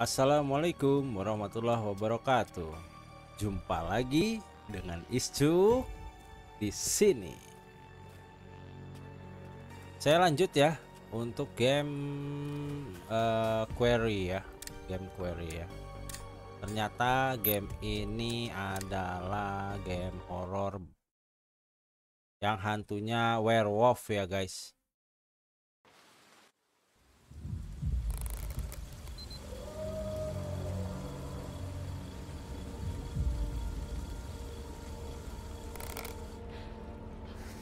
Assalamualaikum warahmatullahi wabarakatuh. Jumpa lagi dengan Iscu di sini. Saya lanjut ya untuk game uh, query ya, game query ya. Ternyata game ini adalah game horror yang hantunya werewolf ya guys.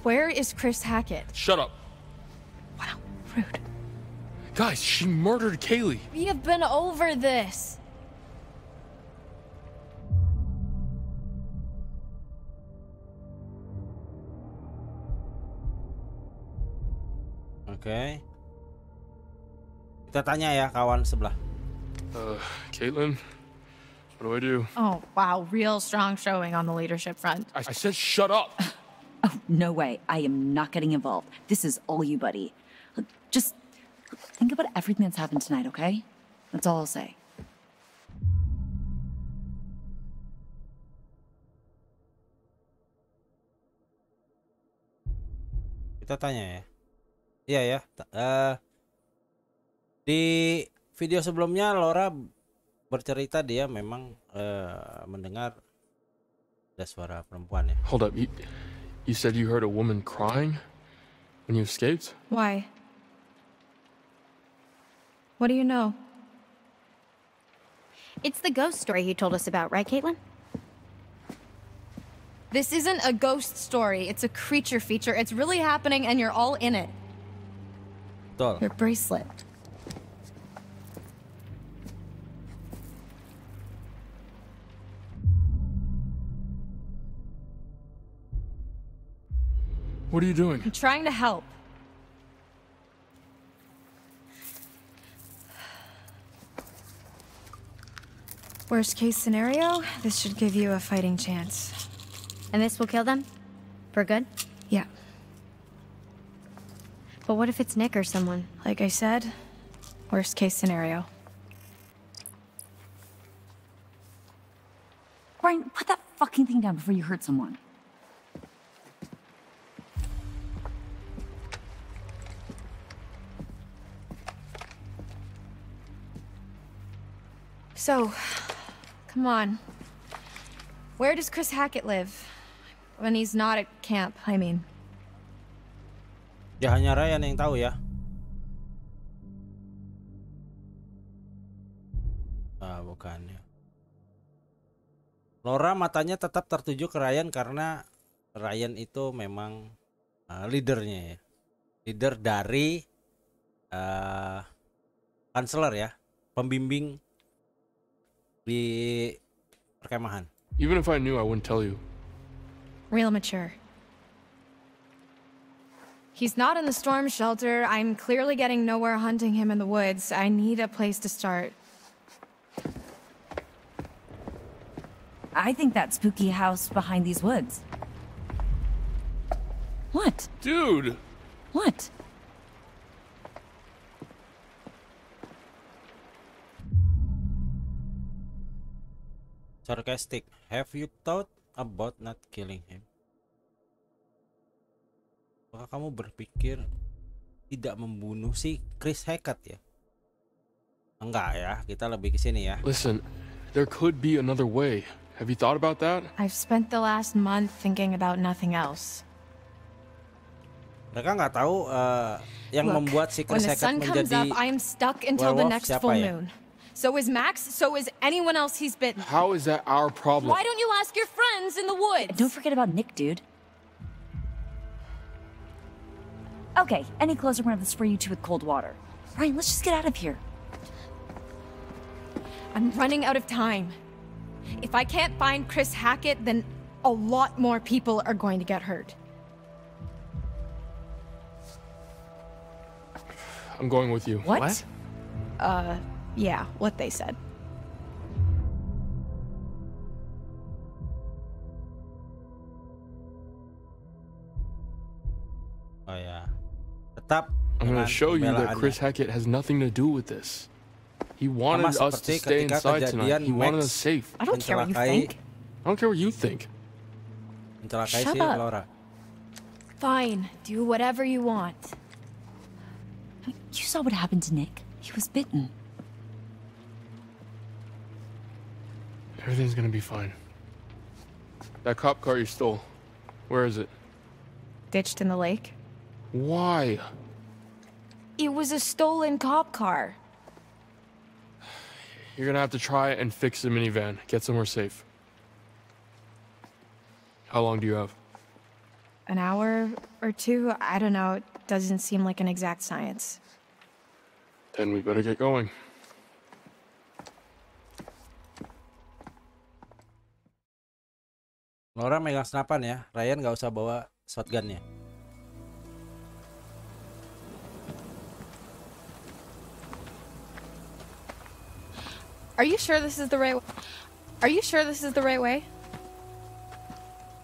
Where is Chris Hackett? Shut up. Wow, rude. Guys, she murdered Kaylee. We have been over this. Oke. Okay. Kita tanya ya kawan sebelah. Uh, Caitlin, what do I do? Oh, wow, real strong showing on the leadership front. I, I said shut up. Oh, no way. I am not getting involved. This is all you, buddy. just think about everything that's happened tonight, okay? That's all I'll say. Kita tanya ya. Iya ya. Uh, di video sebelumnya Laura bercerita dia memang uh, mendengar ada suara perempuan ya. Hold up. You... You said you heard a woman crying when you escaped? Why? What do you know? It's the ghost story you told us about, right, Caitlin? This isn't a ghost story. It's a creature feature. It's really happening and you're all in it. Your bracelet. What are you doing? I'm trying to help. Worst case scenario, this should give you a fighting chance. And this will kill them? For good? Yeah. But what if it's Nick or someone? Like I said, worst case scenario. Brian, put that fucking thing down before you hurt someone. So, come on. Where does Chris Hackett live? When he's not at camp, I mean. Ya hanya Ryan yang tahu ya. Ah, bukan ya. Laura matanya tetap tertuju ke Ryan karena Ryan itu memang uh, leadernya ya. Leader dari uh, counselor ya, pembimbing di perkemahan. Even if I knew, I wouldn't tell you. Real mature. He's not in the storm shelter. I'm clearly getting nowhere hunting him in the woods. I need a place to start. I think that spooky house behind these woods. What? Dude! What? Sarcastic. Have you thought about not killing him? Apakah kamu berpikir tidak membunuh si Chris Hackett ya? Enggak ya, kita lebih ke sini ya. Listen, there could be another way. Have you thought about that? I've spent the last month thinking about nothing else. Mereka nggak tahu uh, yang Look, membuat si Chris Hackett menjadi up, I'm stuck until werewolf the next full ya? moon. ya? So is Max. So is anyone else he's bitten. How is that our problem? Why don't you ask your friends in the woods? Don't forget about Nick, dude. Okay, any we're around to for you two with cold water. Ryan, let's just get out of here. I'm running out of time. If I can't find Chris Hackett, then a lot more people are going to get hurt. I'm going with you. What? what? Uh yeah, what they said. Oh yeah. Tetap I'm going to show you that Chris Hackett has nothing to do with this. He wanted us to stay inside tonight. He wanted us safe. I don't care what you think. I don't care what you think. Shut up. Laura. Fine. Do whatever you want. You saw what happened to Nick. He was bitten. Everything's gonna be fine. That cop car you stole, where is it? Ditched in the lake. Why? It was a stolen cop car. You're gonna have to try and fix the minivan. Get somewhere safe. How long do you have? An hour or two? I don't know. It doesn't seem like an exact science. Then we better get going. Laura megang senapan ya. Ryan nggak usah bawa shotgunnya. Are you sure this is the right way? Are you sure this is the right way?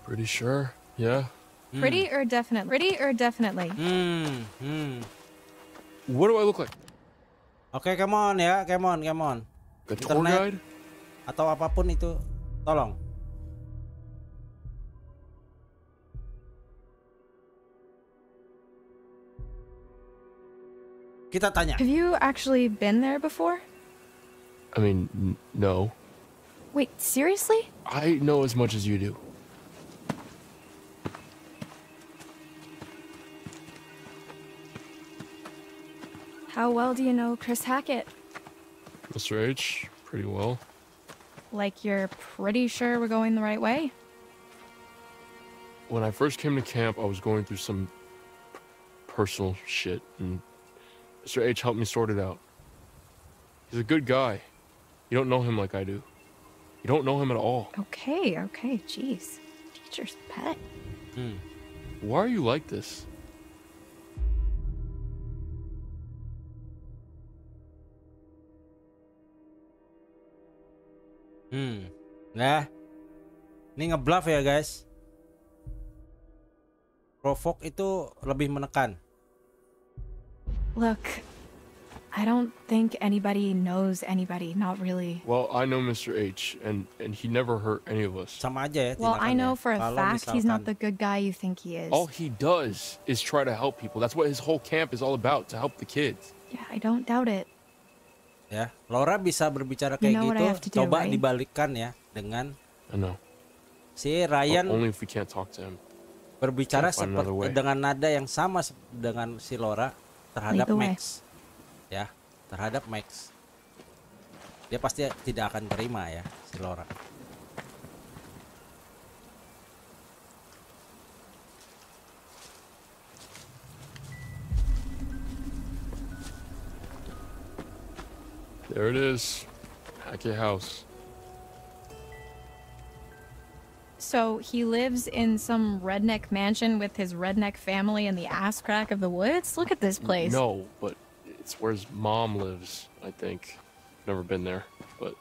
Pretty sure. Yeah. Mm. Pretty or definitely? Pretty or definitely? Hmm. Hmm. What do I look like? okay, come on ya, come on, come on. The tour Internet guide? Atau apapun itu, tolong. Kita tanya. Have you actually been there before? I mean, no. Wait, seriously? I know as much as you do. How well do you know Chris Hackett? Mr. H, pretty well. Like you're pretty sure we're going the right way? When I first came to camp, I was going through some personal shit and Mr. H helped me sort it out. He's a good guy. You don't know him like I do. You don't know him at all. Okay, okay, jeez. Teacher's pet. Hmm. Why are you like this? Hmm. Nah. Ini nge-bluff ya, guys. Provoke itu lebih menekan. Look, I don't think anybody knows anybody, not really. Well, I know Mr. H, and and he never hurt any of us. Sama aja ya, well, I know for a fact he's not the good guy you think he is. All he does is try to help people. That's what his whole camp is all about, to help the kids. Yeah, I don't doubt it. Ya, Laura bisa berbicara kayak you know gitu, do, coba right? dibalikkan ya dengan I know. Si Ryan only if we can't talk to him. berbicara seperti dengan nada yang sama dengan si Laura terhadap nah, Itu Max way. ya terhadap Max dia pasti tidak akan terima ya si Laura There it is. Hacky House. So he lives in some redneck mansion with his redneck family in the ass crack of the woods? Look at this place. No, but it's where his mom lives, I think. Never been there, but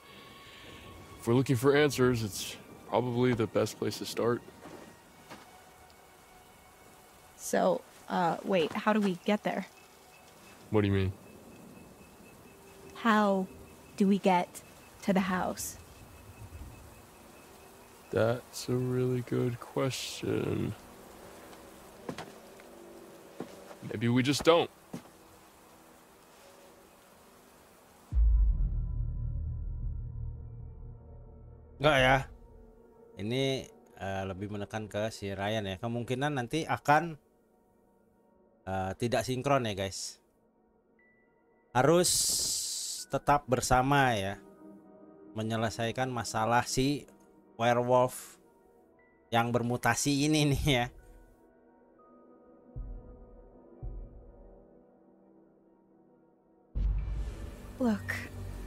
if we're looking for answers, it's probably the best place to start. So, uh, wait, how do we get there? What do you mean? How do we get to the house? That's a really good question. Maybe we just don't. Enggak ya. Ini uh, lebih menekan ke si Ryan ya. Kemungkinan nanti akan uh, tidak sinkron ya, guys. Harus tetap bersama ya. Menyelesaikan masalah si werewolf yang bermutasi ini nih ya. Look,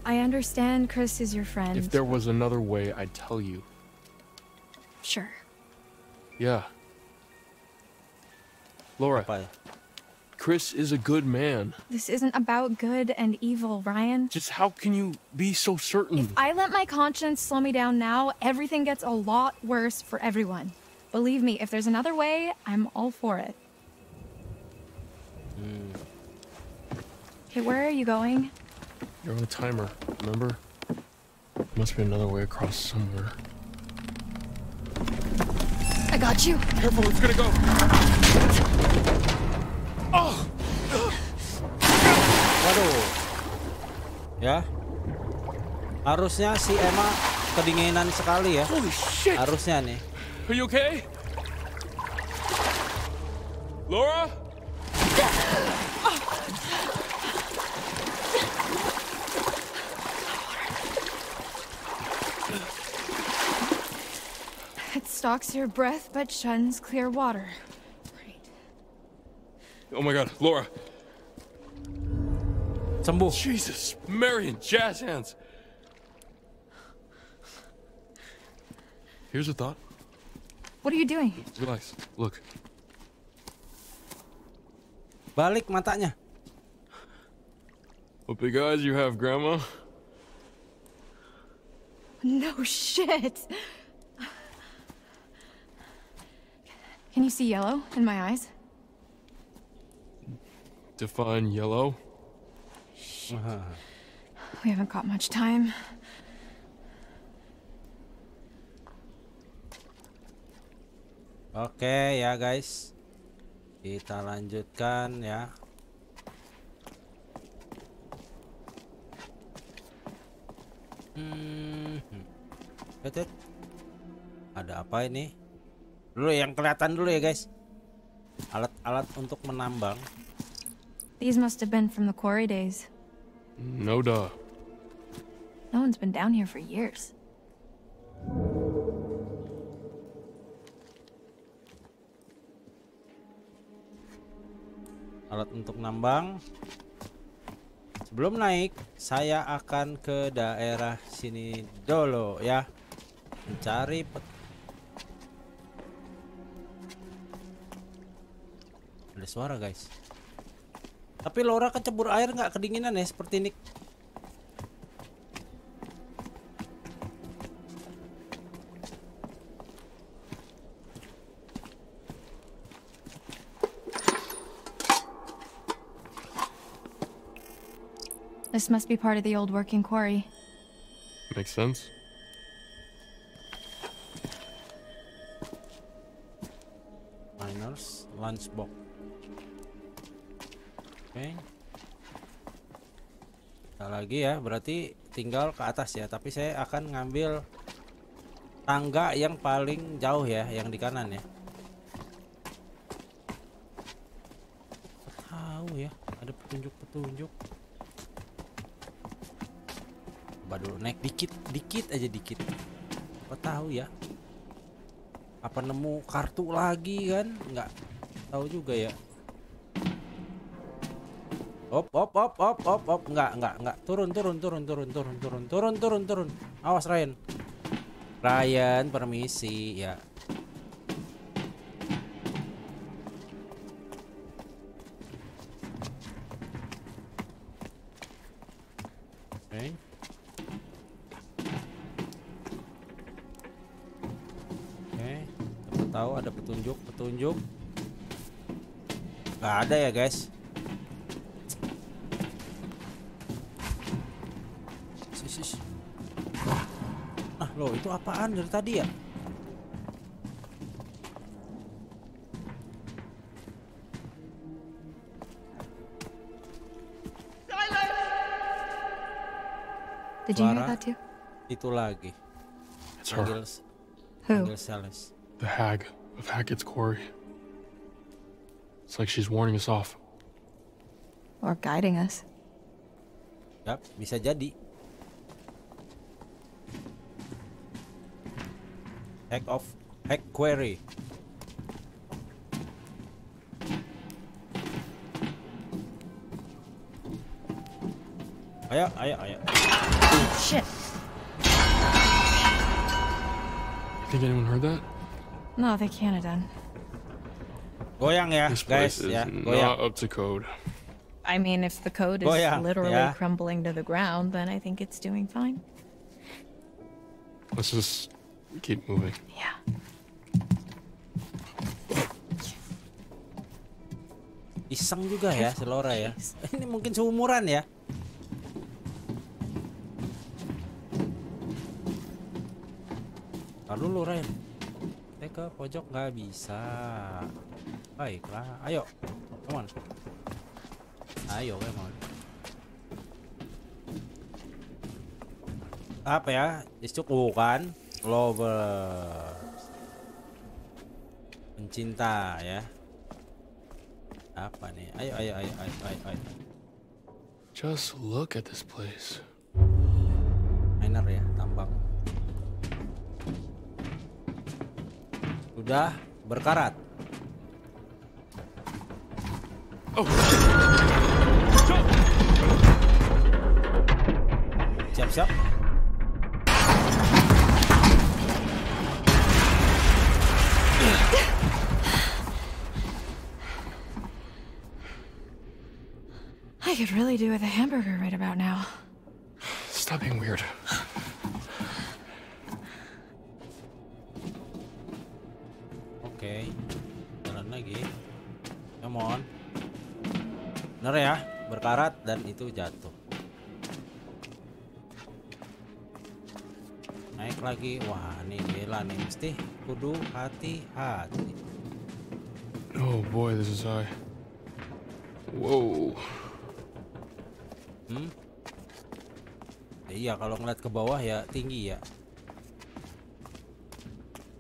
I understand Chris is your friend. If there was another way, I'd tell you. Sure. Yeah. Laura, Bye. Chris is a good man. This isn't about good and evil, Ryan. Just how can you be so certain? If I let my conscience slow me down now, everything gets a lot worse for everyone. Believe me, if there's another way, I'm all for it. Mm. Hey, where are you going? You're on a timer, remember? Must be another way across somewhere. I got you. Careful, it's gonna go. Waduh. Ya. Harusnya si Emma kedinginan sekali ya. Harusnya nih. Are you okay? Laura? It stalks your breath but shuns clear water. Oh my god, Laura. Tambu. Jesus, Marion, jazz hands. Here's a thought. What are you doing? Relax. Look. Balik matanya. What big eyes you have, Grandma. No shit. Can you see yellow in my eyes? Define yellow? Shit. Uh. We haven't got much time. Oke okay, ya guys. Kita lanjutkan ya. Hmm. Betul. Ada apa ini? Dulu yang kelihatan dulu ya guys. Alat-alat untuk menambang. These must have been from the quarry days. No duh. No one's been down here for years. Alat untuk nambang. Sebelum naik, saya akan ke daerah sini dulu ya. Mencari pet Ada suara, guys. Tapi Laura kecebur air nggak kedinginan ya seperti Nick? This must be part of the old working quarry. Makes sense. Miners lunchbox. Oke. Okay. lagi ya, berarti tinggal ke atas ya, tapi saya akan ngambil tangga yang paling jauh ya, yang di kanan ya. Tahu ya, ada petunjuk-petunjuk. Coba naik dikit, dikit aja dikit. Apa tahu ya? Apa nemu kartu lagi kan? Enggak, tahu juga ya. Op, op, op, op, op, op. Enggak, enggak, enggak. Turun, turun, turun, turun, turun, turun, turun, turun, turun. Awas Ryan. Ryan, permisi ya. Oke. Oke, tahu ada petunjuk, petunjuk. Gak ada ya, guys. Loh, itu apaan dari tadi ya? Did you hear that too? Itu lagi. It's her. Who? the hag of Hackett's quarry. It's like she's warning us off. Or guiding us. Yep, bisa jadi. Hack of hack query. Ayo, ayo, ayo. shit. think anyone heard that? No, they can't have done. Goyang ya, this guys. Is yeah, goyang. not up to code. I mean, if the code is goyang, literally yeah. crumbling to the ground, then I think it's doing fine. Let's just Keep moving. Yeah. Iseng juga ya Selora ya. Ini mungkin seumuran ya. Lalu lu Ren. Kita ke pojok nggak bisa. Baiklah, ayo. Come on. Ayo, come on. Apa ya? Cukup kan? lover mencinta ya apa nih ayo ayo ayo ayo ayo, ayo. just look at this place miner ya tambang sudah berkarat oh. siap siap could really do with a hamburger right about now. Stop being weird. Oke, okay. jalan lagi. Come on. Bener ya, berkarat dan itu jatuh. Naik lagi. Wah, ini gila nih. Mesti kudu hati-hati. Oh boy, this is high. Whoa. Hmm? Eh, iya, kalau ngeliat ke bawah ya tinggi ya.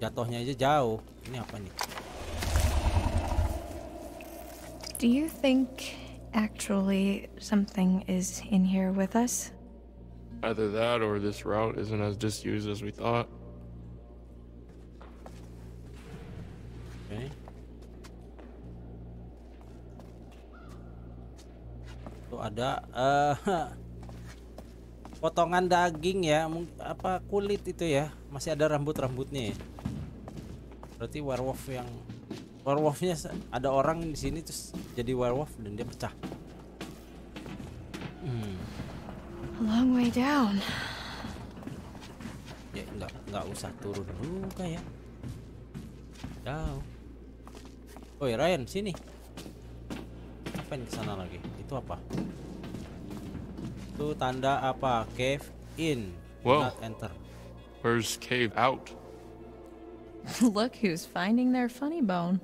Jatuhnya aja jauh. Ini apa nih? Do you think actually something is in here with us? Either that or this route isn't as disused as we thought. ada uh, eh, potongan daging ya apa kulit itu ya masih ada rambut-rambutnya ya berarti werewolf yang werewolfnya ada orang di sini terus jadi werewolf dan dia pecah hmm. long way down ya nggak nggak usah turun dulu kayak ya jauh oh ya Ryan sini apa yang kesana lagi itu apa Itu tanda apa? Cave in. Whoa. Not enter. Where's cave out? Look who's finding their funny bone.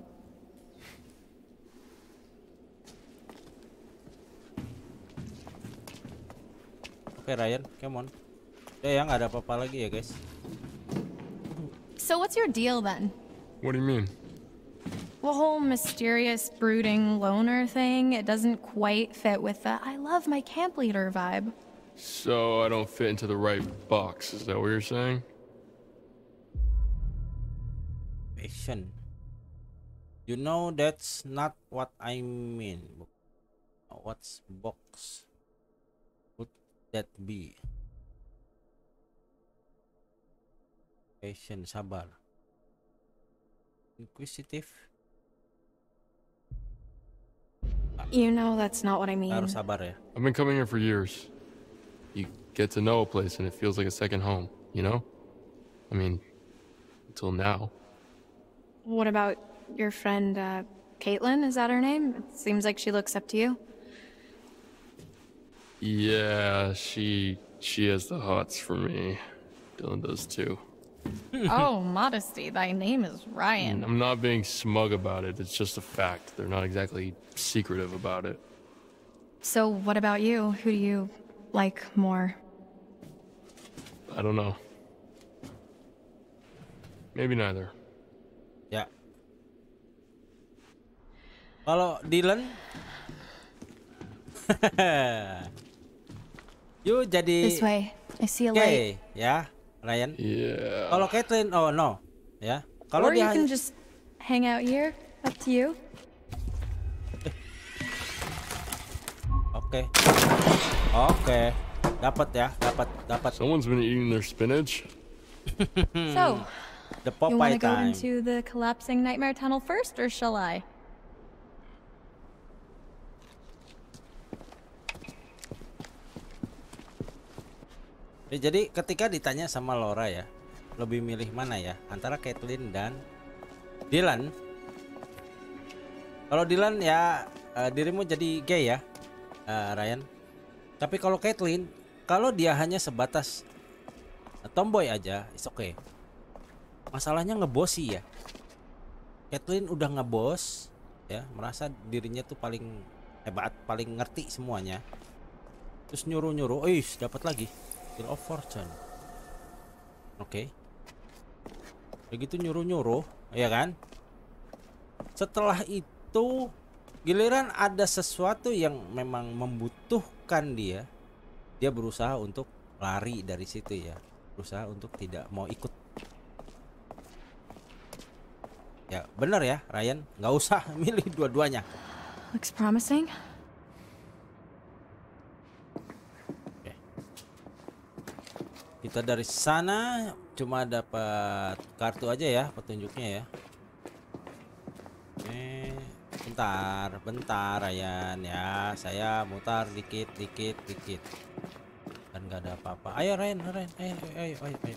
Okay, Ryan, come on. Eh, yang ada apa-apa lagi ya, guys. So what's your deal then? What do you mean? the whole mysterious, brooding loner thing, it doesn't quite fit with the I love my camp leader vibe. So I don't fit into the right box, is that what you're saying? Patient. You know that's not what I mean. What's box? Would that be? Patient. sabar. Inquisitive. You know that's not what I mean. I've been coming here for years. You get to know a place and it feels like a second home, you know? I mean, until now. What about your friend, uh, Caitlin? Is that her name? It seems like she looks up to you. Yeah, she she has the hots for me. Dylan does too. oh, modesty. Thy name is Ryan. I'm not being smug about it. It's just a fact. They're not exactly secretive about it. So, what about you? Who do you like more? I don't know. Maybe neither. Yeah. Hello, Dylan You jadi This way. I see a light. Okay, Ryan? Yeah. Kalau oh no. Ya. Yeah. Kalau Or you can just hang out here. Up to you. Oke. Okay. Oke. Okay. Dapat ya, dapat, dapat. Someone's been eating their spinach. so, the Popeye you want to go into the collapsing nightmare tunnel first, or shall I? Ya, jadi ketika ditanya sama Laura ya, lebih milih mana ya antara Caitlyn dan Dylan? Kalau Dylan ya uh, dirimu jadi gay ya, uh, Ryan. Tapi kalau Caitlyn, kalau dia hanya sebatas tomboy aja, is okay. Masalahnya ngebosi ya. Caitlyn udah ngebos, ya merasa dirinya tuh paling hebat, paling ngerti semuanya. Terus nyuruh-nyuruh, oh, ih dapat lagi. Wheel of Fortune. Oke. Okay. Begitu nyuruh-nyuruh, ya kan? Setelah itu giliran ada sesuatu yang memang membutuhkan dia, dia berusaha untuk lari dari situ ya. Berusaha untuk tidak mau ikut. Ya, benar ya, Ryan. Nggak usah milih dua-duanya. Looks promising. Kita dari sana cuma dapat kartu aja ya petunjuknya ya. Oke, bentar, bentar Ryan ya. Saya mutar dikit, dikit, dikit. Dan nggak ada apa-apa. Ayo Ryan, Ryan, ayo, ayo, ayo, ayo. ayo.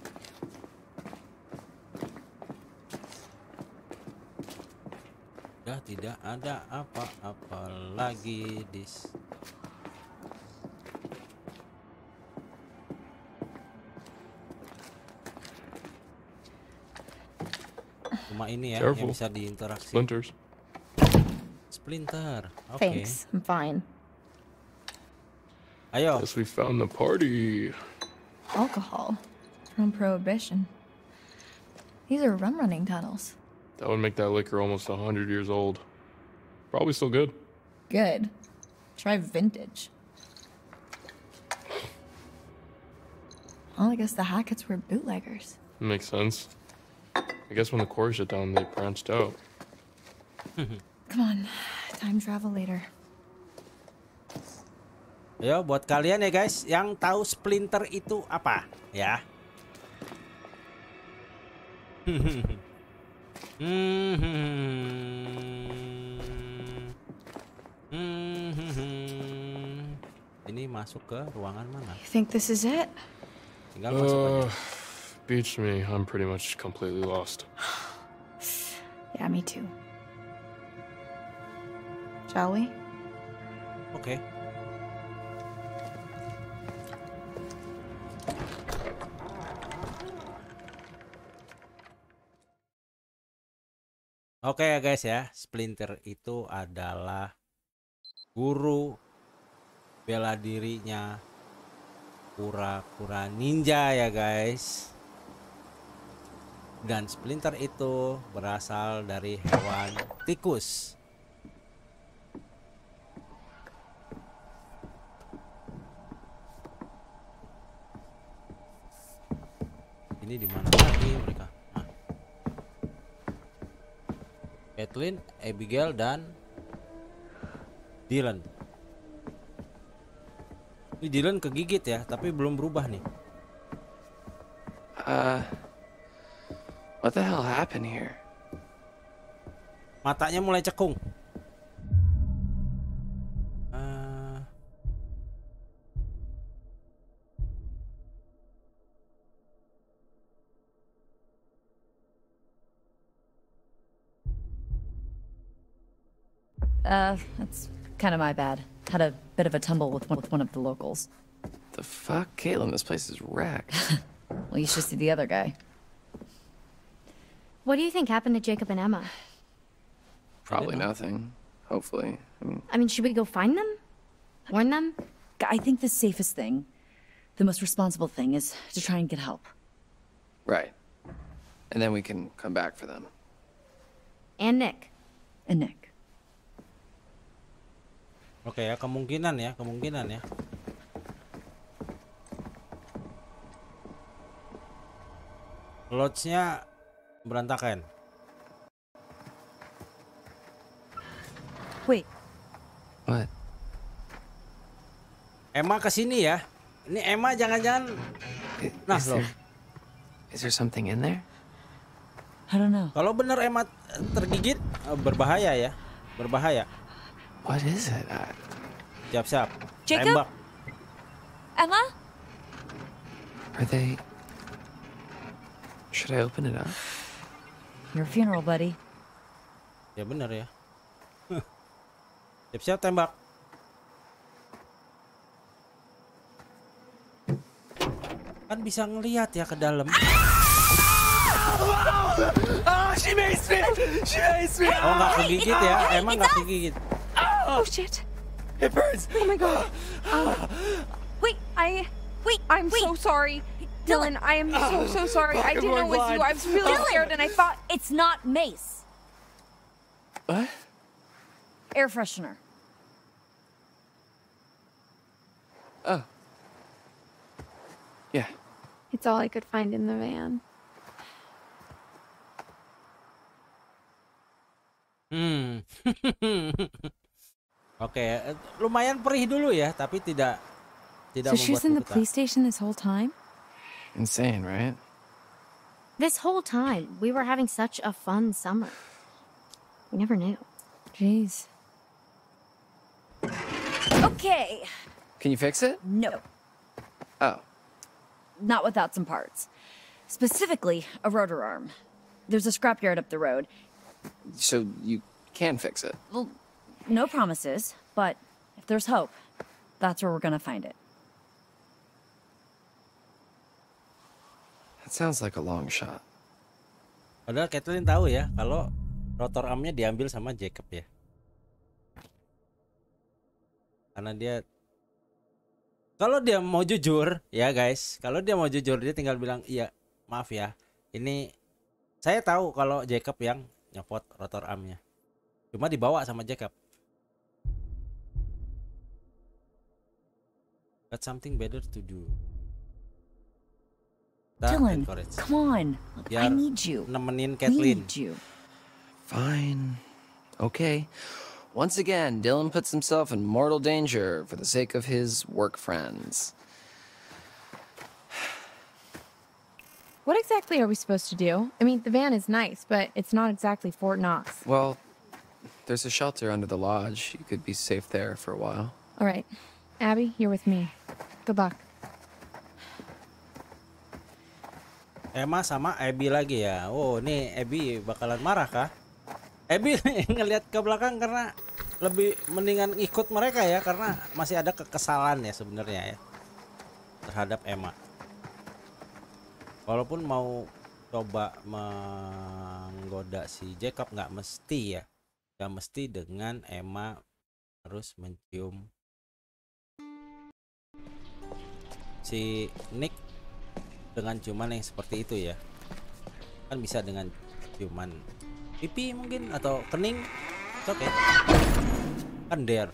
tidak ada apa-apa lagi di cuma ini ya Careful. yang bisa diinteraksi. Splinters. Splinter. Okay. Thanks, I'm fine. Ayo. Guess we found the party. Alcohol from prohibition. These are rum running tunnels. That would make that liquor almost 100 years old. Probably still good. Good. Try vintage. Well, I guess the Hacketts were bootleggers. Makes sense. I guess when the quarry shut down, they branched out. Come on, time travel later. Yo, buat kalian ya guys yang tahu splinter itu apa, ya. Ini masuk ke ruangan mana? You think this is it? Tinggal masuk uh, aja. Beats me. I'm pretty much completely lost. yeah, me too. Shall we? Okay. Oke okay, ya, guys ya, Splinter itu adalah guru bela dirinya kura-kura ninja ya guys dan splinter itu berasal dari hewan tikus. Ini di mana lagi mereka? Nah. Abigail dan Dylan. Ini Dylan kegigit ya, tapi belum berubah nih. Uh, What the hell happened here? Matanya mulai cekung. Uh... Uh, that's kind of my bad. Had a bit of a tumble with one, with one of the locals. The fuck? Caitlin, this place is wrecked. well, you should see the other guy. What do you think happened to Jacob and Emma? Probably nothing. Hopefully. I mean, I mean, should we go find them? Warn them? I think the safest thing, the most responsible thing, is to try and get help. Right. And then we can come back for them. And Nick. And Nick. okay, ya, kemungkinan ya, kemungkinan ya. Lodge-nya berantakan. Wait. What? Emma kesini ya. Ini Emma jangan-jangan. Nah is There, is there something in there? I don't know. Kalau benar Emma tergigit berbahaya ya, berbahaya. What is it? I... Siap siap. Tembak. Emma? Are they? Should I open it up? Your funeral, buddy. Ya benar ya. Siap-siap tembak. Kan bisa ngelihat ya ke dalam. Oh, she makes me. She makes me. Oh, nggak ah! kegigit ya? Emang nggak kegigit? Oh shit. It burns. Oh my god. Um, wait, I wait. I'm wait. so sorry. Dylan, I am so, so sorry. I didn't know it was you. I was really Dylan, scared and I thought... It's not mace. What? Air freshener. Oh. Yeah. It's all I could find in the van. Hmm. Oke, okay. Eh, lumayan perih dulu ya, tapi tidak tidak So was in the police station this whole time? Insane, right? This whole time, we were having such a fun summer. We never knew. Jeez. Okay. Can you fix it? No. Oh. Not without some parts. Specifically, a rotor arm. There's a scrapyard up the road. So you can fix it? Well, no promises, but if there's hope, that's where we're gonna find it. sounds like a long shot. Padahal Kathleen tahu ya kalau rotor amnya diambil sama Jacob ya. Karena dia kalau dia mau jujur ya guys, kalau dia mau jujur dia tinggal bilang iya maaf ya ini saya tahu kalau Jacob yang nyopot rotor amnya, Cuma dibawa sama Jacob. Got something better to do. Dylan, come on. Look, I need you. Nemenin Kathleen. Need you. Fine. Okay. Once again, Dylan puts himself in mortal danger for the sake of his work friends. What exactly are we supposed to do? I mean, the van is nice, but it's not exactly Fort Knox. Well, there's a shelter under the lodge. You could be safe there for a while. All right. Abby, you're with me. Good luck. Emma sama Abby lagi ya. Oh, ini Abby bakalan marah kah? Abby ngelihat ke belakang karena lebih mendingan ikut mereka ya karena masih ada kekesalan ya sebenarnya ya terhadap Emma. Walaupun mau coba menggoda si Jacob nggak mesti ya. Nggak mesti dengan Emma harus mencium si Nick dengan cuman yang seperti itu ya kan bisa dengan cuman pipi mungkin atau kening oke okay. kan there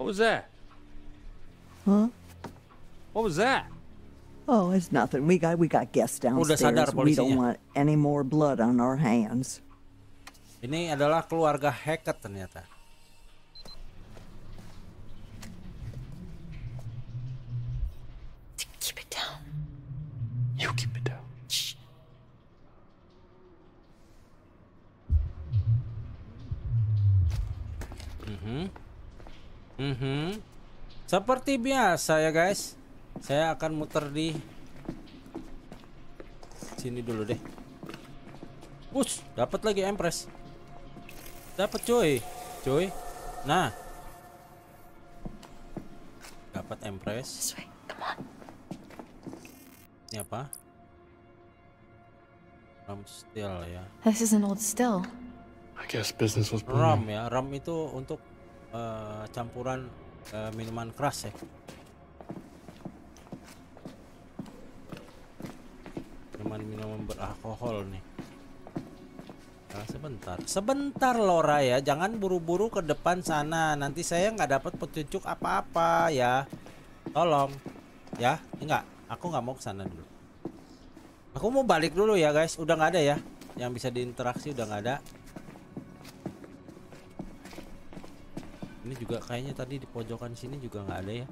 What was that? Huh? What was that? Oh, it's nothing. We got we got guests downstairs. We don't want any more blood on our hands. Ini adalah keluarga Hackett ternyata. You keep it down. Shh. Mm-hmm. Mm-hmm. Seperti biasa ya guys, saya akan muter di sini dulu deh. Us, dapat lagi Empress. Dapat cuy. Cuy. Nah. Dapat Empress. Ini apa? Ram still ya. This is an old still. I guess business was booming. Rum ya, ram itu untuk uh, campuran uh, minuman keras ya. Minuman minuman beralkohol nih. Ah, sebentar, sebentar Lora ya, jangan buru-buru ke depan sana. Nanti saya nggak dapat petunjuk apa-apa ya. Tolong, ya, enggak. Aku nggak mau ke sana dulu. Aku mau balik dulu ya guys. Udah nggak ada ya, yang bisa diinteraksi udah nggak ada. Ini juga kayaknya tadi di pojokan sini juga nggak ada ya.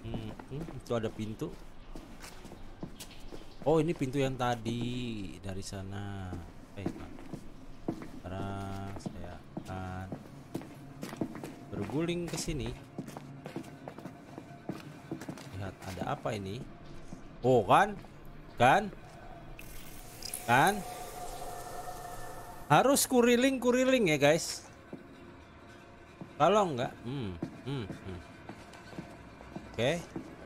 Hmm, hmm, itu ada pintu. Oh ini pintu yang tadi dari sana. Eh, sekarang saya akan berguling ke sini. Lihat ada apa ini? Oh kan, kan, kan. Harus kuriling kuriling ya guys. Kalau enggak, hmm, hmm, hmm. Oke, okay,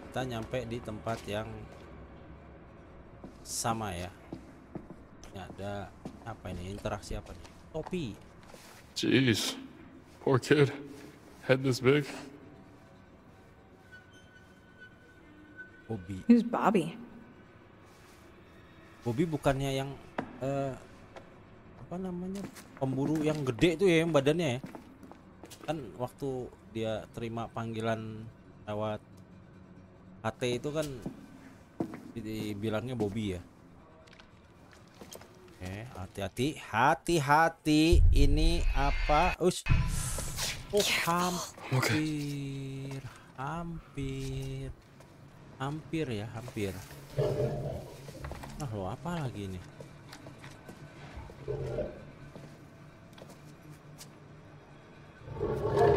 kita nyampe di tempat yang sama ya ini ada apa ini interaksi apa nih topi jeez poor kid head this big Bobby who's Bobby Bobby bukannya yang uh, apa namanya pemburu yang gede itu ya yang badannya ya kan waktu dia terima panggilan lewat HT itu kan dibilangnya Bobby ya oke okay, hati-hati hati-hati ini apa us oh hampir hampir hampir ya hampir nah lo apa lagi ini Thank you.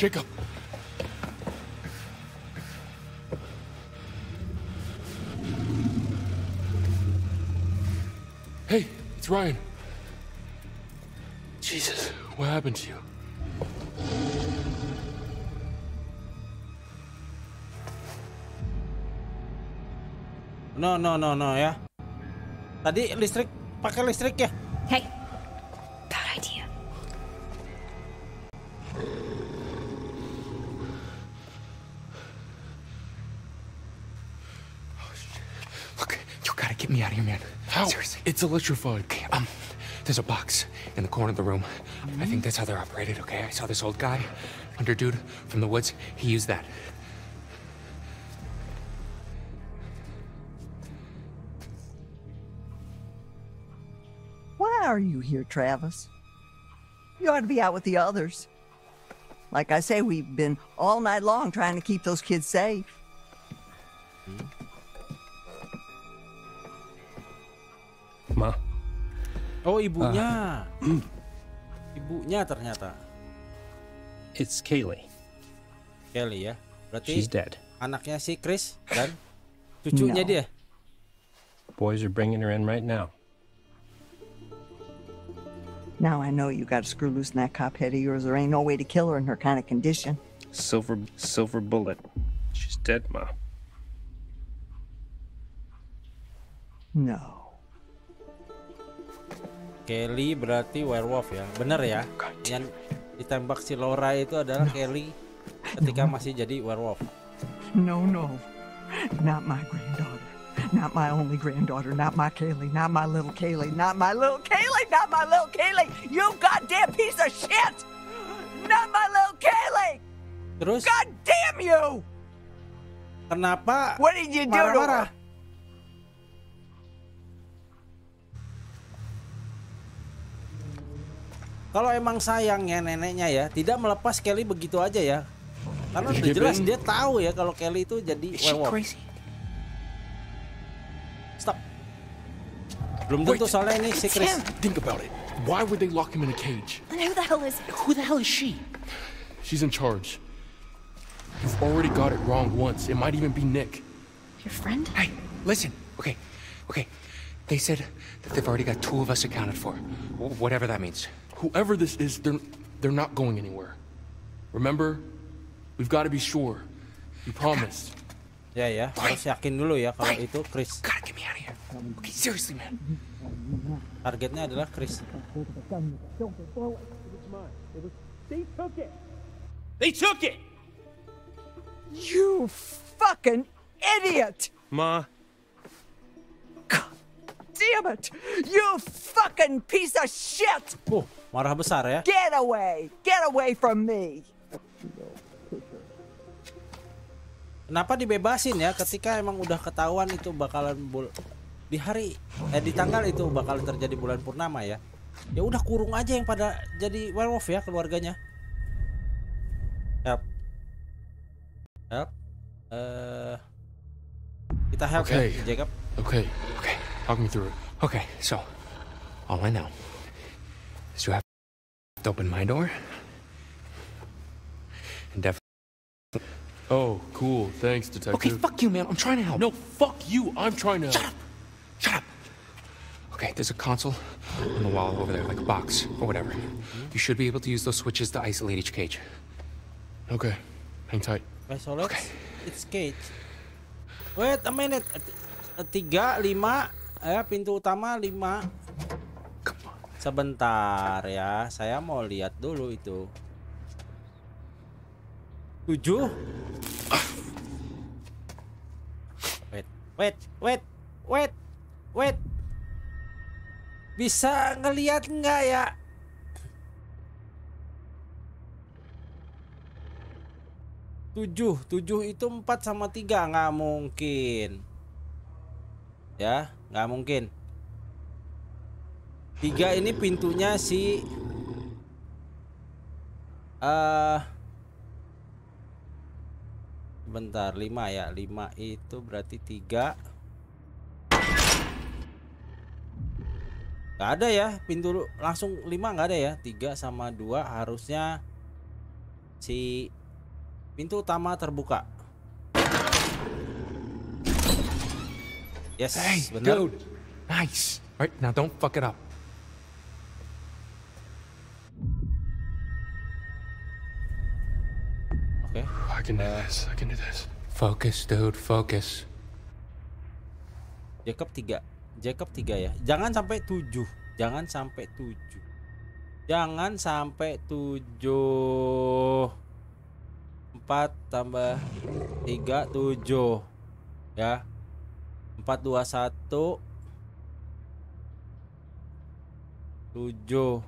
Jacob. Hey, it's Ryan. Jesus, what happened to you? No, no, no, no ya. Tadi listrik pakai listrik ya? Hey. It's electrified. Okay, um, there's a box in the corner of the room. Mm -hmm. I think that's how they're operated, okay? I saw this old guy, under dude from the woods. He used that. Why are you here, Travis? You ought to be out with the others. Like I say, we've been all night long trying to keep those kids safe. Mm -hmm. Oh, ibunya. Uh, ibunya ternyata. It's Kaylee. Kaylee, ya. Berarti She's dead. Anaknya si Chris dan cucunya no. dia. Boys are bringing her in right now. Now I know you got to screw loose in that cophead of yours. There ain't no way to kill her in her kind of condition. Silver, silver bullet. She's dead, ma. No. Kelly berarti werewolf ya bener ya yang ditembak si Laura itu adalah no. Kelly ketika no. masih jadi werewolf no no not my granddaughter not my only granddaughter not my Kelly, not my little Kelly, not my little Kelly, not my little Kelly, you goddamn piece of shit not my little Kelly. terus god damn you kenapa what did you do marah -marah? to her kalau emang sayangnya neneknya ya tidak melepas Kelly begitu aja ya karena iya, udah jelas dia tahu ya kalau Kelly itu jadi werewolf stop belum tentu soalnya ini si Chris think about it why would they lock him in a cage and who the hell is who the hell is she she's in charge you've already got it wrong once it might even be Nick your friend hey listen okay okay they said that they've already got two of us accounted for whatever that means whoever this is, they're, they're not going anywhere. Remember? We've got to be sure. You promised. Yeah, yeah, ya, yeah. harus yakin dulu ya kalau Fine. itu Chris. God, get me out of here. Okay, seriously, man. Targetnya adalah Chris. They took it. They took it. You fucking idiot. Ma. God damn it. You fucking piece of shit. Oh. Marah besar ya. Get away! Get away from me! Kenapa dibebasin ya ketika emang udah ketahuan itu bakalan bul di hari eh di tanggal itu bakal terjadi bulan purnama ya. Ya udah kurung aja yang pada jadi werewolf ya keluarganya. Help. Help. Eh uh, kita help ya, okay. ya Jacob. Okay. Okay. Talk me through it. Okay, so all I know is you have to open my door. And definitely. Oh, cool. Thanks, detective. Okay, fuck you, man. I'm trying to help. No, fuck you. I'm trying to. Shut up. Shut up. Okay, there's a console on the wall over there, like a box or whatever. Mm-hmm. You should be able to use those switches to isolate each cage. Okay, hang tight. Isolate? Okay. It's Kate. Wait a minute. Tiga, lima. Eh, pintu utama lima. Sebentar ya, saya mau lihat dulu itu. tujuh. Wait, wait, wait, wait, wait. Bisa ngelihat nggak ya? tujuh tujuh itu empat sama tiga nggak mungkin ya nggak mungkin Tiga ini pintunya si uh, bentar lima ya lima itu berarti tiga nggak ada ya pintu langsung lima nggak ada ya tiga sama dua harusnya si pintu utama terbuka yes hey, bener. dude nice All right now don't fuck it up can do this. I can do this. Focus, dude. Focus. Jacob 3. Jacob 3 ya. Jangan sampai tujuh. Jangan sampai tujuh. Jangan sampai 7. 4 tambah tiga tujuh Ya. Empat dua satu tujuh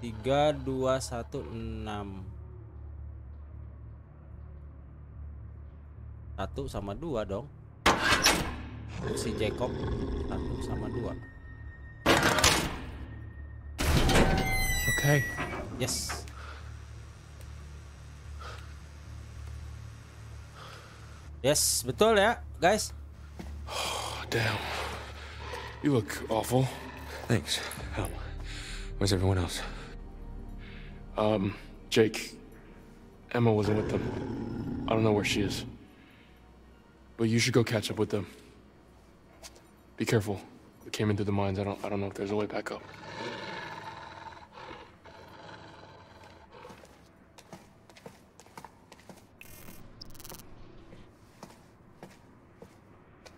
tiga dua satu enam. Satu sama dua dong Si Jacob Satu sama dua Okay Yes Yes, betul ya, guys. Oh, damn. You look awful. Thanks. How? Um, where's everyone else? Um, Jake. Emma wasn't with them. I don't know where she is. But you should go catch up with them. Be careful. We came into the mines. I don't, I don't know if there's a way back up.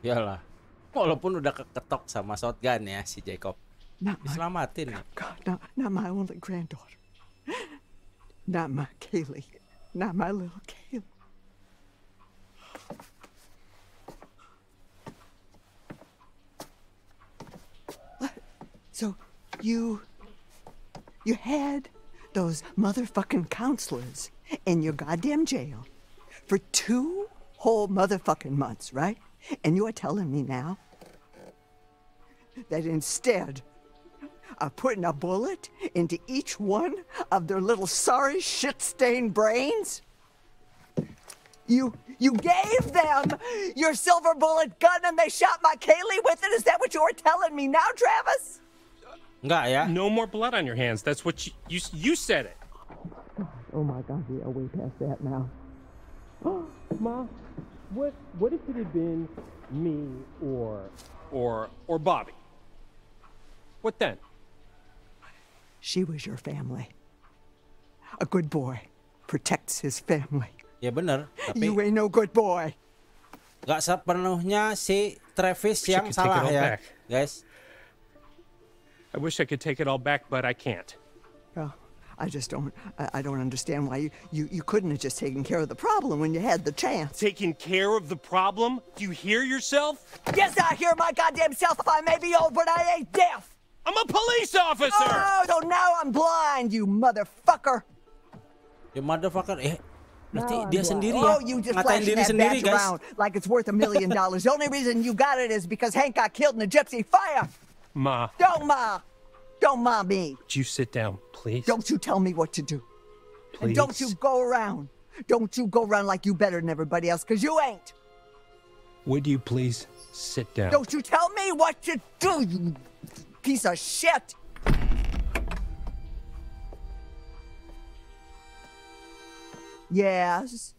Iyalah. Walaupun udah keketok sama shotgun ya si Jacob. Not my, Selamatin. God, God, not, not my only granddaughter. Not my Kaylee. Not my little Kaylee. So you. You had those motherfucking counselors in your goddamn jail for two whole motherfucking months, right? And you are telling me now that instead of putting a bullet into each one of their little sorry shit stained brains, you you gave them your silver bullet gun and they shot my Kaylee with it? Is that what you are telling me now, Travis? Enggak ya? No more blood on your hands. That's what you you, you said it. Oh my God, we are way past that now. Ma, what what if it had been me or or or Bobby? What then? She was your family. A good boy protects his family. Ya benar, tapi You ain't no good boy. Gak sepenuhnya si Travis yang salah ya, back. guys. I wish I could take it all back, but I can't. Yeah. Oh, I just don't. I, don't understand why you, you you couldn't have just taken care of the problem when you had the chance. Taking care of the problem? Do you hear yourself? Yes, I hear my goddamn self. If I may be old, but I ain't deaf. I'm a police officer. Oh, so now I'm blind, you motherfucker. You motherfucker. Eh, berarti dia sendiri ya. Oh, you just ngatain diri sendiri, guys. like it's worth a million dollars. the only reason you got it is because Hank got killed in a gypsy fire. Ma. Don't ma. Don't ma me. Would you sit down, please? Don't you tell me what to do. Please. And don't you go around. Don't you go around like you better than everybody else, because you ain't. Would you please sit down? Don't you tell me what to do, you piece of shit! Yes.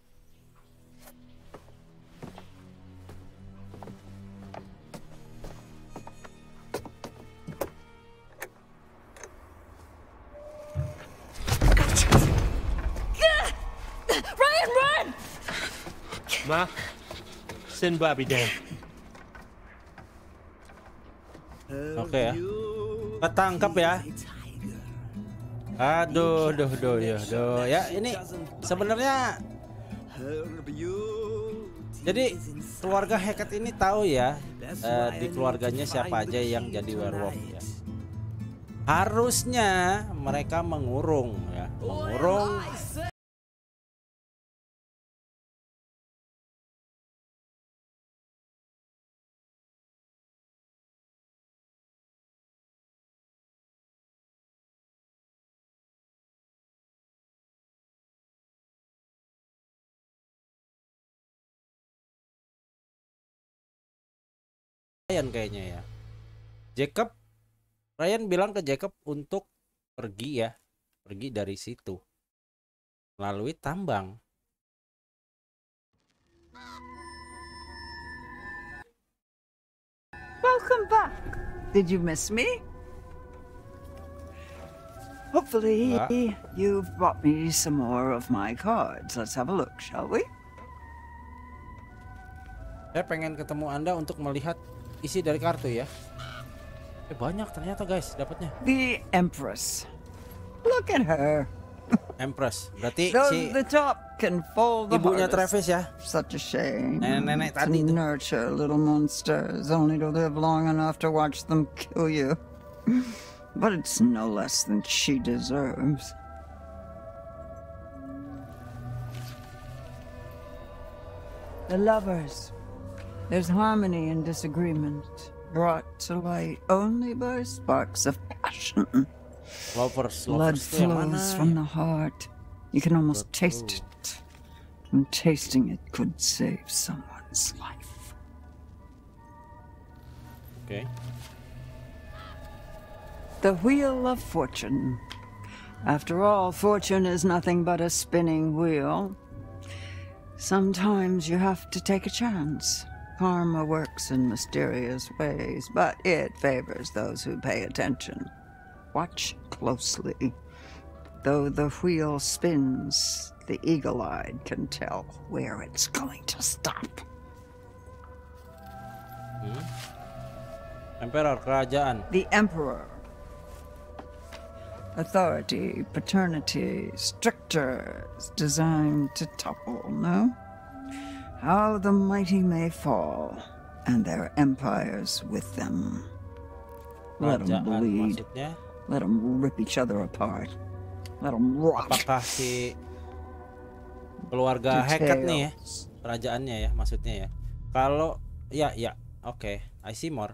Ryan, run! Ma, send Bobby down. Oke okay, ya. Ketangkap ya. Aduh, duh, duh, ya, duh. Ya, ini sebenarnya jadi keluarga Hackett ini tahu ya uh, di keluarganya siapa aja yang jadi werewolf ya. Harusnya mereka mengurung ya, mengurung Ryan kayaknya ya. Jacob Ryan bilang ke Jacob untuk pergi ya, pergi dari situ melalui tambang. Welcome back. Did you miss me? Hopefully, you've brought me some more of my cards. Let's have a look, shall we? Saya pengen ketemu Anda untuk melihat isi dari kartu ya. Eh, banyak ternyata guys dapatnya. The Empress. Look at her. Empress. Berarti Though si the top can fold the ibunya hardest. Travis ya. Such a shame. Nenek, -nenek tadi to nurture little monsters only to live long enough to watch them kill you. But it's no less than she deserves. The lovers there's harmony in disagreement, brought to light only by sparks of passion. Blood flows from the heart. You can almost taste it. And tasting it could save someone's life. Okay. The Wheel of Fortune. After all, fortune is nothing but a spinning wheel. Sometimes you have to take a chance. Karma works in mysterious ways, but it favors those who pay attention. Watch closely. Though the wheel spins, the eagle eyed can tell where it's going to stop. Hmm? Emperor, The emperor. Authority, paternity, strictures designed to topple, no? how the mighty may fall, and their empires with them. Let them bleed. Let them rip each other apart. Let them rot. Apakah si keluarga Heket nih ya, kerajaannya ya, maksudnya ya. Kalau ya ya, oke, okay. I see more.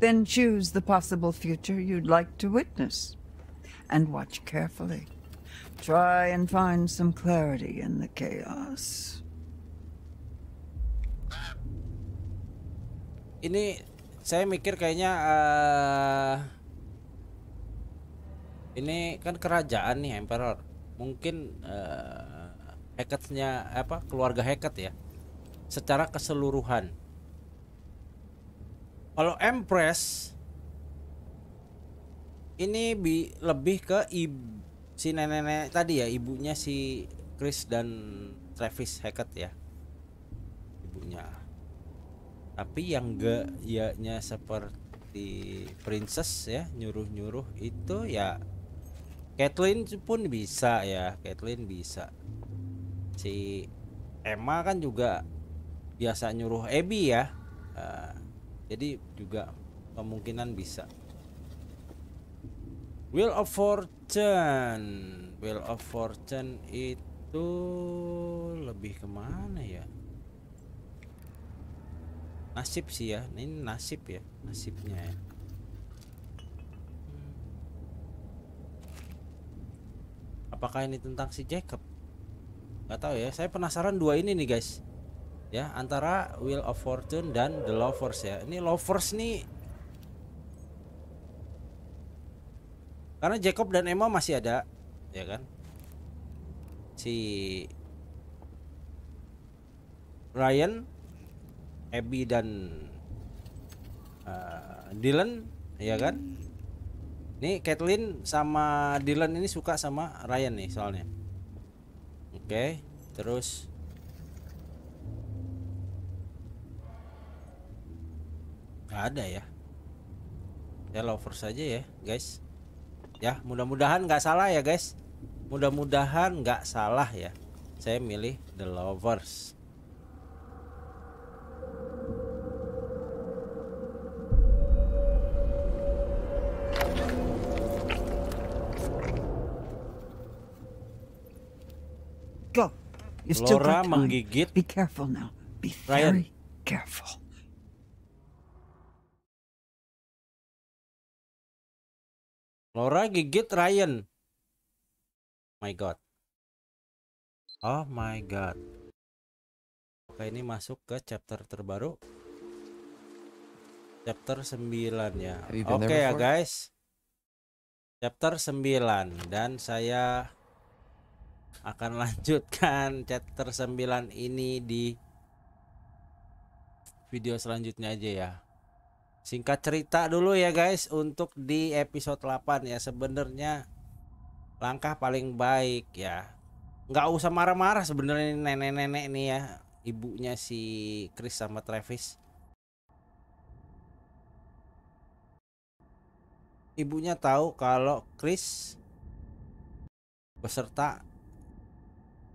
Then choose the possible future you'd like to witness, and watch carefully. Try and find some clarity in the chaos. ini saya mikir kayaknya uh, ini kan kerajaan nih emperor mungkin uh, eh, Hackettnya apa keluarga Hackett ya secara keseluruhan kalau Empress ini bi lebih ke ibu si nenek-nenek tadi ya ibunya si Chris dan Travis Hackett ya ibunya tapi yang gak ya nya seperti princess ya nyuruh nyuruh itu ya Kathleen pun bisa ya Kathleen bisa si Emma kan juga biasa nyuruh Abby ya uh, jadi juga kemungkinan bisa Wheel of Fortune Wheel of Fortune itu lebih kemana ya nasib sih ya ini nasib ya nasibnya ya apakah ini tentang si Jacob nggak tahu ya saya penasaran dua ini nih guys ya antara Will of Fortune dan The Lovers ya ini Lovers nih karena Jacob dan Emma masih ada ya kan si Ryan Abby dan uh, Dylan ya kan nih Kathleen sama Dylan ini suka sama Ryan nih soalnya oke okay, terus Gak ada ya ya lovers aja ya guys ya mudah-mudahan nggak salah ya guys mudah-mudahan nggak salah ya saya milih the lovers It's Laura menggigit. Be careful now. Be very Ryan. careful. Laura gigit Ryan. My God. Oh my God. Oke ini masuk ke chapter terbaru. Chapter 9 ya. Oke okay, ya guys. Chapter 9 dan saya akan lanjutkan chapter 9 ini di video selanjutnya aja ya singkat cerita dulu ya guys untuk di episode 8 ya sebenarnya langkah paling baik ya nggak usah marah-marah sebenarnya nenek-nenek nih ya ibunya si Chris sama Travis ibunya tahu kalau Chris beserta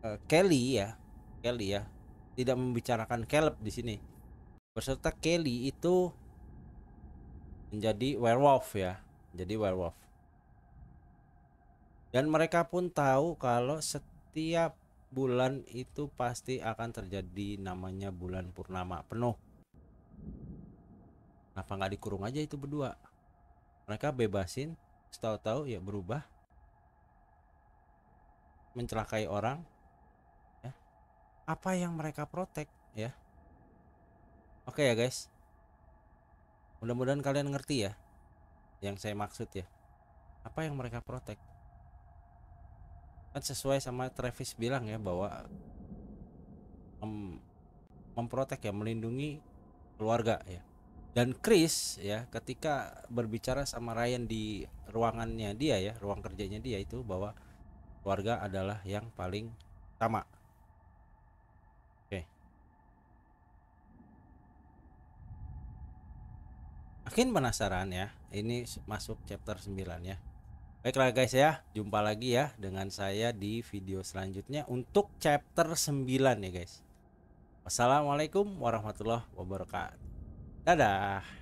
Eh, Kelly ya Kelly ya tidak membicarakan Caleb di sini berserta Kelly itu menjadi werewolf ya jadi werewolf dan mereka pun tahu kalau setiap bulan itu pasti akan terjadi namanya bulan purnama penuh kenapa nggak dikurung aja itu berdua mereka bebasin setahu tahu ya berubah mencelakai orang apa yang mereka protek ya oke ya guys mudah-mudahan kalian ngerti ya yang saya maksud ya apa yang mereka protek kan sesuai sama Travis bilang ya bahwa mem memprotek ya melindungi keluarga ya dan Chris ya ketika berbicara sama Ryan di ruangannya dia ya ruang kerjanya dia itu bahwa keluarga adalah yang paling utama Makin penasaran ya. Ini masuk chapter 9 ya. Baiklah guys ya, jumpa lagi ya dengan saya di video selanjutnya untuk chapter 9 ya guys. Wassalamualaikum warahmatullahi wabarakatuh. Dadah.